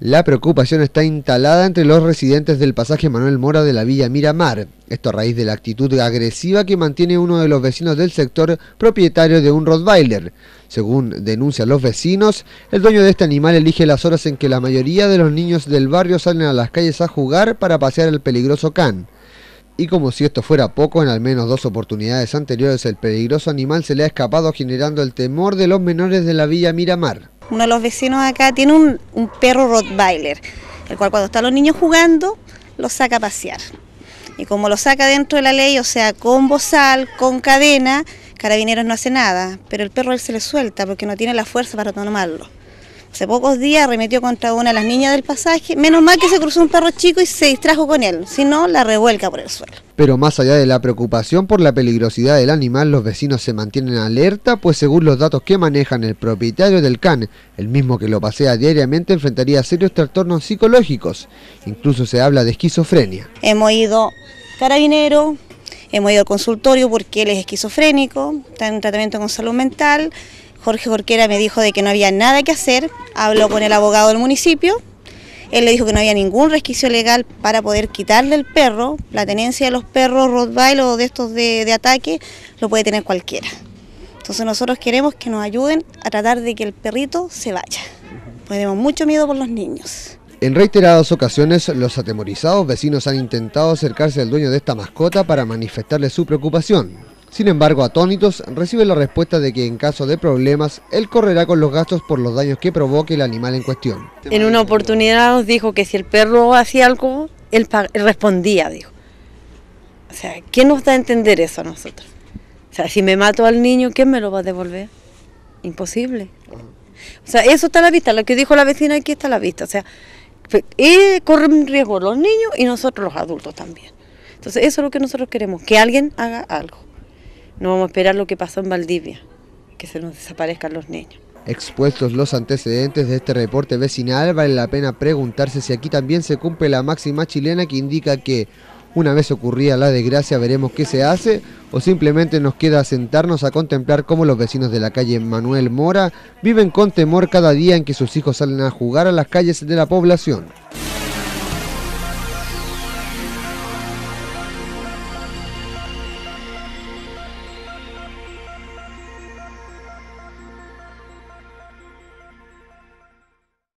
La preocupación está instalada entre los residentes del pasaje Manuel Mora de la Villa Miramar, esto a raíz de la actitud agresiva que mantiene uno de los vecinos del sector propietario de un Rottweiler. Según denuncian los vecinos, el dueño de este animal elige las horas en que la mayoría de los niños del barrio salen a las calles a jugar para pasear el peligroso can. Y como si esto fuera poco, en al menos dos oportunidades anteriores el peligroso animal se le ha escapado generando el temor de los menores de la Villa Miramar. Uno de los vecinos acá tiene un, perro Rottweiler, el cual cuando están los niños jugando, lo saca a pasear. Y como lo saca dentro de la ley, o sea, con bozal, con cadena, Carabineros no hace nada, pero el perro él se le suelta porque no tiene la fuerza para tomarlo hace pocos días arremetió contra una de las niñas del pasaje. Menos mal que se cruzó un perro chico y se distrajo con él, si no, la revuelca por el suelo. Pero más allá de la preocupación por la peligrosidad del animal, los vecinos se mantienen alerta, pues según los datos que manejan el propietario del can, el mismo que lo pasea diariamente, enfrentaría serios trastornos psicológicos. Incluso se habla de esquizofrenia. Hemos ido carabinero, hemos ido al consultorio porque él es esquizofrénico, está en tratamiento con salud mental. Jorge Jorquera me dijo de que no había nada que hacer, habló con el abogado del municipio, él le dijo que no había ningún resquicio legal para poder quitarle el perro, la tenencia de los perros rottweiler o de estos de, de ataque lo puede tener cualquiera. Entonces nosotros queremos que nos ayuden a tratar de que el perrito se vaya, tenemos mucho miedo por los niños. En reiteradas ocasiones, los atemorizados vecinos han intentado acercarse al dueño de esta mascota para manifestarle su preocupación. Sin embargo, atónitos recibe la respuesta de que en caso de problemas, él correrá con los gastos por los daños que provoque el animal en cuestión. En una oportunidad nos dijo que si el perro hacía algo, él respondía, dijo. O sea, ¿quién nos da a entender eso a nosotros? O sea, si me mato al niño, ¿quién me lo va a devolver? Imposible. O sea, eso está a la vista, lo que dijo la vecina aquí está a la vista. O sea, eh, corren riesgo los niños y nosotros los adultos también. Entonces, eso es lo que nosotros queremos, que alguien haga algo. No vamos a esperar lo que pasó en Valdivia, que se nos desaparezcan los niños. Expuestos los antecedentes de este reporte vecinal, vale la pena preguntarse si aquí también se cumple la máxima chilena que indica que una vez ocurrida la desgracia veremos qué se hace o simplemente nos queda sentarnos a contemplar cómo los vecinos de la calle Manuel Mora viven con temor cada día en que sus hijos salen a jugar a las calles de la población.